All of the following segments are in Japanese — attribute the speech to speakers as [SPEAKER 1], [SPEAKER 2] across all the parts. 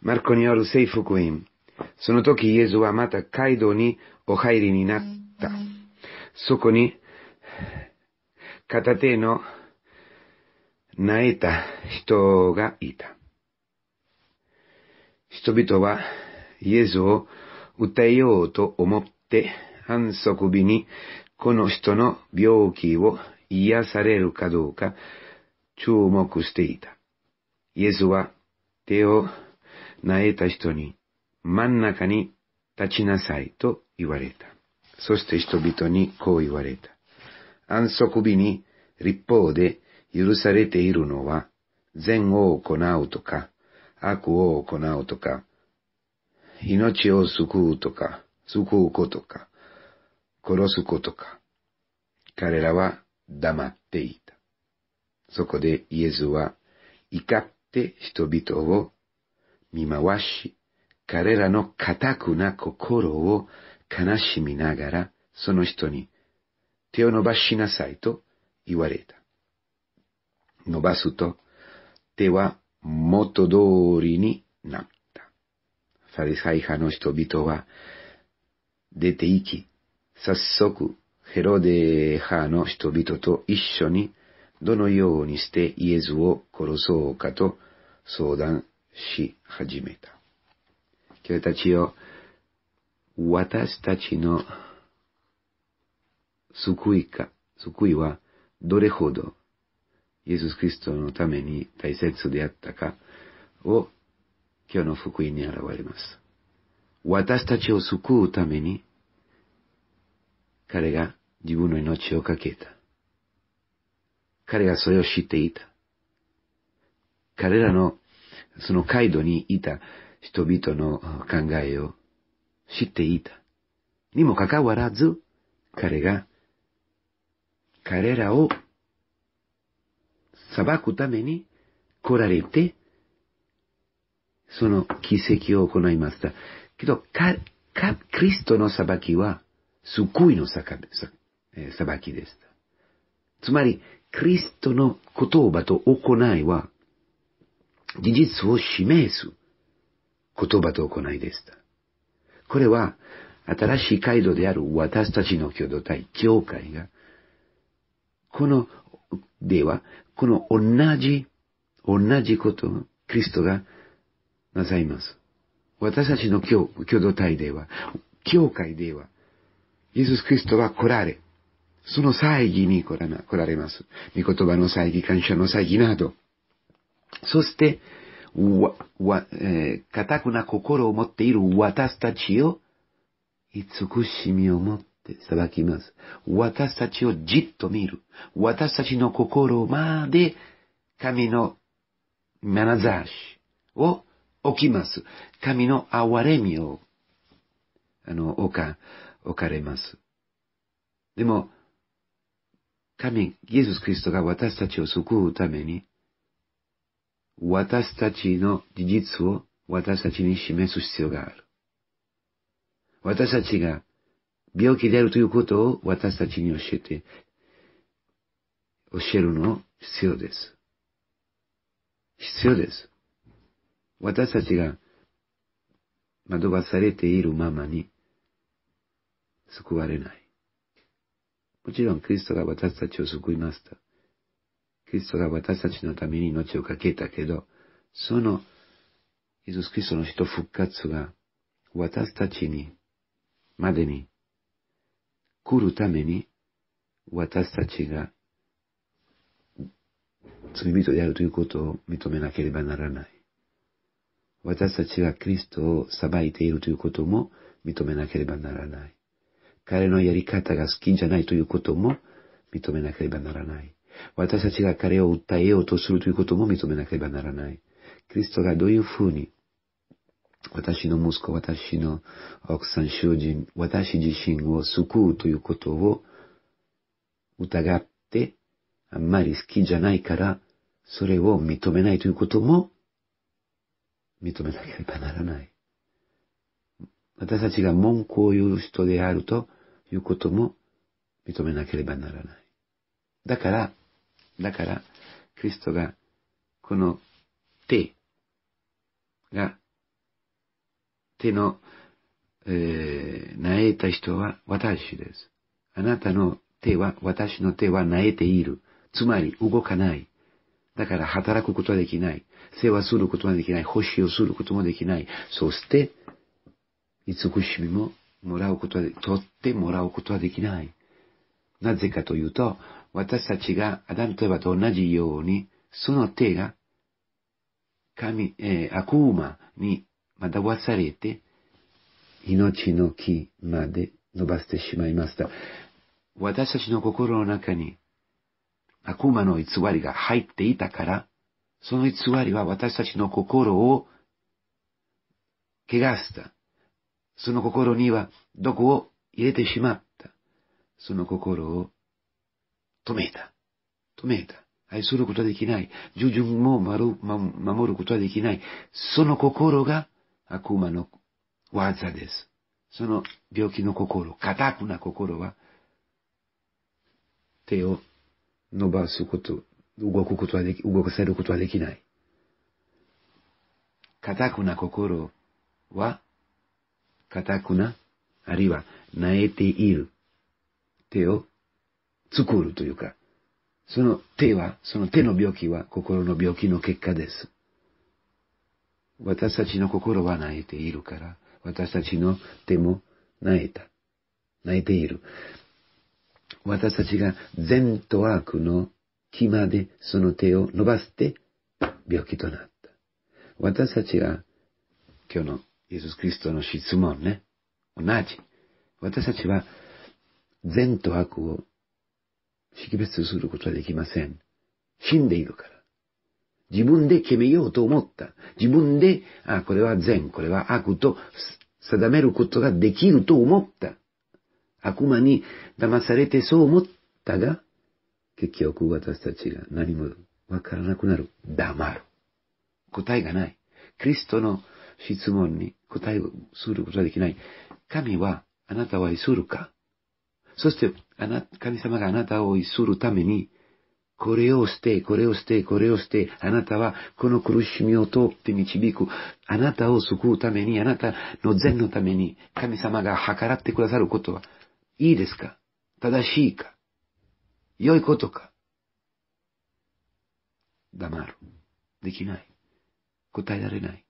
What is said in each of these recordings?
[SPEAKER 1] マ丸コによる征服音。その時イエスはまたカ街道にお入りになった。そこに、片手の泣いた人がいた。人々はイエスを訴えようと思って反則日にこの人の病気を癒されるかどうか注目していた。イエスは手をなえた人に真ん中に立ちなさいと言われた。そして人々にこう言われた。安息日に立法で許されているのは、善を行うとか、悪を行うとか、命を救うとか、救うことか、殺すことか。彼らは黙っていた。そこでイエスは怒って人々を見回し、彼らの固くな心を悲しみながら、その人に、手を伸ばしなさいと言われた。伸ばすと、手は元通りになった。ファリサイ派の人々は、出て行き、早速、ヘロデ派の人々と一緒に、どのようにしてイエズを殺そうかと相談し始めた。君たちよ、私たちの救いか、救いはどれほどイエス・キリストのために大切であったかを今日の福音に現れます。私たちを救うために彼が自分の命を懸けた。彼がそれを知っていた。彼らのそのカイドにいた人々の考えを知っていた。にもかかわらず、彼が、彼らを裁くために来られて、その奇跡を行いました。けど、か、か、クリストの裁きは、救いの裁きでした。つまり、クリストの言葉と行いは、事実を示す言葉と行いでした。これは、新しい街道である私たちの共同体、教会が、この、では、この同じ、同じことをクリストがなさいます。私たちの共同体では、教会では、イエス・クリストは来られ、その祭儀に来られます。御言葉の祭儀、感謝の祭儀など、そして、わ、わ、えー、固くな心を持っている私たちを、慈しみを持って裁きます。私たちをじっと見る。私たちの心まで、神の眼差しを置きます。神の憐れみを、あの、置か、置かれます。でも、神、イエス・キリストが私たちを救うために、私たちの事実を私たちに示す必要がある。私たちが病気であるということを私たちに教えて、教えるの必要です。必要です。私たちが惑わされているままに救われない。もちろん、クリストが私たちを救いました。キリストが私たちのために命を懸けたけど、その、イエス・キリストの人復活が、私たちに、までに、来るために、私たちが、罪人であるということを認めなければならない。私たちがキリストを裁いているということも認めなければならない。彼のやり方が好きじゃないということも認めなければならない。私たちが彼を訴えようとするということも認めなければならない。キリストがどういうふうに、私の息子、私の奥さん、囚人、私自身を救うということを疑って、あんまり好きじゃないから、それを認めないということも、認めなければならない。私たちが文句を言う人であるということも認めなければならない。だから、だから、キリストが、この手が、手の、えー、なえた人は私です。あなたの手は、私の手はなえている。つまり、動かない。だから働くことはできない。世話することはできない。保守をすることもできない。そして、慈しみももらうことは、取ってもらうことはできない。なぜかというと、私たちがアダムとエバと同じように、その手が、神、えー、悪魔に惑されて、命の木まで伸ばしてしまいました。私たちの心の中に、悪魔の偽りが入っていたから、その偽りは私たちの心を怪我した。その心には毒を入れてしまった。その心を止めた。止めた。愛することはできない。従順も守ることはできない。その心が悪魔の技です。その病気の心、固くな心は、手を伸ばすこと、動くことはでき、動かせることはできない。固くな心は、固くな、あるいは、泣いている。手を作るというか、その手は、その手の病気は心の病気の結果です。私たちの心は泣いているから、私たちの手も泣いた。泣いている。私たちが善と悪の木までその手を伸ばして病気となった。私たちが今日のイエス・キリストの質問ね、同じ。私たちは善と悪を識別することはできません。死んでいるから。自分で決めようと思った。自分で、あ、これは善、これは悪と定めることができると思った。悪魔に騙されてそう思ったが、結局私たちが何もわからなくなる。黙る。答えがない。クリストの質問に答えをすることはできない。神はあなたは愛するかそして、あな、神様があなたをするために、これをして、これをして、これをして、あなたはこの苦しみを通って導く。あなたを救うために、あなたの善のために、神様が計らってくださることは、いいですか正しいか良いことか黙る。できない。答えられない。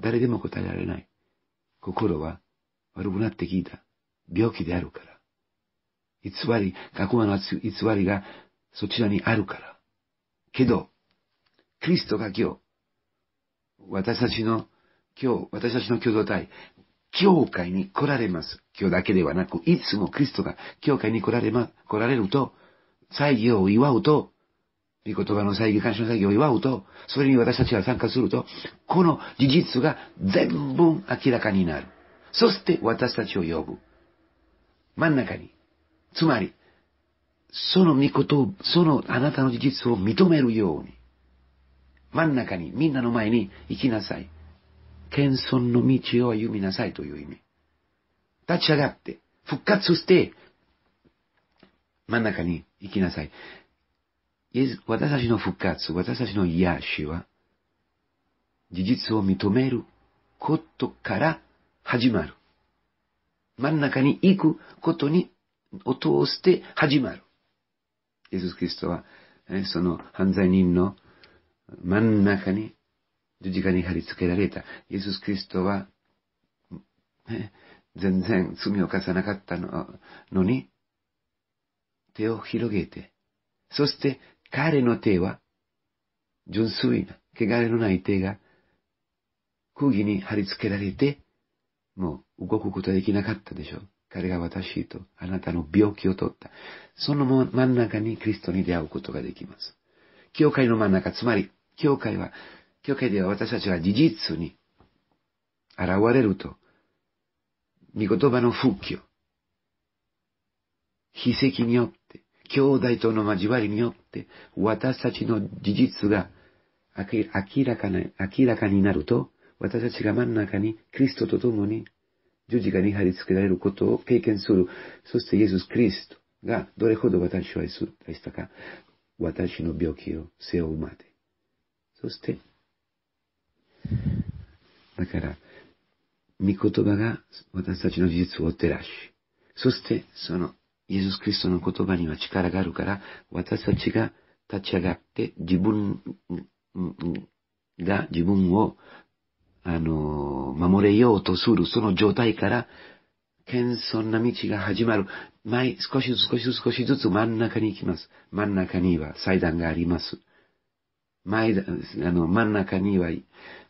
[SPEAKER 1] 誰でも答えられない。心は悪くなってきた。病気であるから。偽り、学問の偽りがそちらにあるから。けど、キリストが今日、私たちの今日、私たちの共同体、教会に来られます。今日だけではなく、いつもキリストが教会に来られま、来られると、祭儀を祝うと、御言葉の祭儀、感謝の祭儀を祝うと、それに私たちが参加すると、この事実が全部明らかになる。そして私たちを呼ぶ。真ん中に、つまり、その御事を、そのあなたの事実を認めるように、真ん中に、みんなの前に行きなさい。謙遜の道を歩みなさいという意味。立ち上がって、復活して、真ん中に行きなさい。イエス、私たちの復活、私たちの癒しは、事実を認めることから始まる。真ん中に行くことにを通して始まる。イエス・キリストは、その犯罪人の真ん中に十字架に貼り付けられた。イエス・キリストは、全然罪を犯さなかったのに、手を広げて、そして彼の手は、純粋な、汚れのない手が、釘に貼り付けられて、もう動くことはできなかったでしょう。彼が私とあなたの病気を取った。その真ん中にクリストに出会うことができます。教会の真ん中、つまり、教会は、教会では私たちは事実に現れると、御言葉の復帰を、秘跡によって、兄弟との交わりによって、私たちの事実が明らかになると、私たちが真ん中に、クリストと共に十字架に貼り付けられることを経験する。そしてイエス・キリストがどれほど私を愛したか、私の病気を背負うまで。そして、だから、御言葉が私たちの事実を照らし、そしてそのイエス・キリストの言葉には力があるから、私たちが立ち上がって自分が自分をあの、守れようとするその状態から、謙遜な道が始まる。前、少しずつ少しずつ少しずつ真ん中に行きます。真ん中には祭壇があります。前、あの、真ん中には、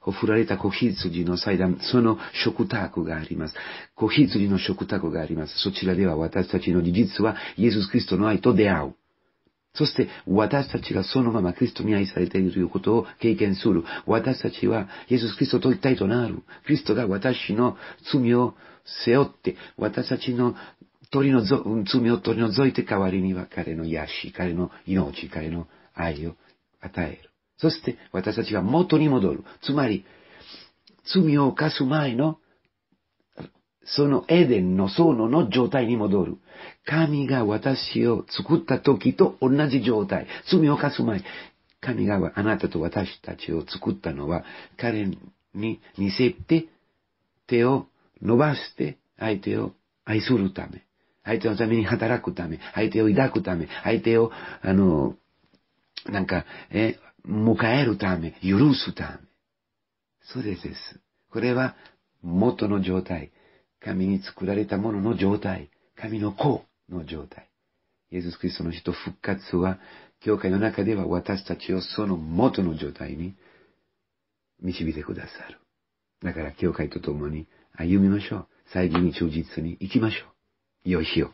[SPEAKER 1] ふられたツ羊の祭壇、その食卓があります。ツ羊の食卓があります。そちらでは私たちの事実は、イエス・キリストの愛と出会う。そして私たちがそのままクリストに愛されているということを経験する。私たちはイエス・キリストと一体となる。キリストが私の罪を背負って、私たちの取り罪を取り除いて代わりには彼の癒し、彼の命、彼の愛を与える。そして私たちは元に戻る。つまり、罪を犯す前のそのエデンの園の状態に戻る。神が私を作った時と同じ状態。罪を犯す前。神があなたと私たちを作ったのは、彼に似せて、手を伸ばして、相手を愛するため。相手のために働くため。相手を抱くため。相手を、あの、なんか、え、迎えるため。許すため。そうです。これは、元の状態。神に作られたものの状態、神の子の状態。イエズス・キリストの人復活は、教会の中では私たちをその元の状態に導いてくださる。だから教会と共に歩みましょう。最現に忠実に行きましょう。良い日を。